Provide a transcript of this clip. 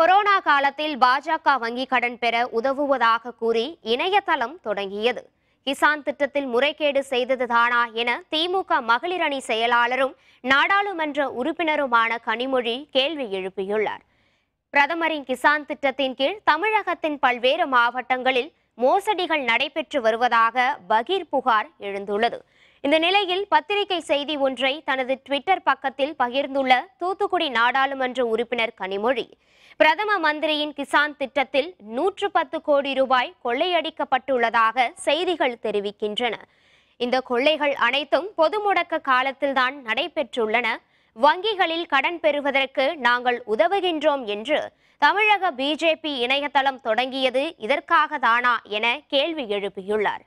corona காலத்தில் பாஜக வங்கி கடன் பெற உதவுவதாக கூறி இணையதளம் தொடங்கியது கிசான் திட்டத்தில் முறைகேடு செய்தது தானா என திமுக மகளிர் அணி செயலாளரும் நாடாளுமன்ற உறுப்பினருமான கனிமொழி கேள்வி எழுப்பியுள்ளார் பிரதமரின் கிசான் திட்டத்தின் கீழ் தமிழகத்தின் பல்வேறு மாவட்டங்களில் மோசடிகள் நடைபெற்று வருவதாக பகீர் புகார் எழுந்துள்ளது இந்த நிலையில் பத்திரிகை செய்தி ஒன்றை தனது ட்விட்டர் பக்கத்தில் பகிர்ந்துள்ள தூத்துக்குடி நாடாளுமன்ற உறுப்பினர் கனிமொழி பிரதம மந்திரியின் கிசான் திட்டத்தில் நூற்று பத்து கோடி ரூபாய் கொள்ளையடிக்கப்பட்டுள்ளதாக செய்திகள் தெரிவிக்கின்றன இந்த கொள்ளைகள் அனைத்தும் பொது முடக்க காலத்தில்தான் நடைபெற்றுள்ளன வங்கிகளில் கடன் பெறுவதற்கு நாங்கள் உதவுகின்றோம் என்று தமிழக பிஜேபி இணையதளம் தொடங்கியது இதற்காக தானா என கேள்வி எழுப்பியுள்ளார்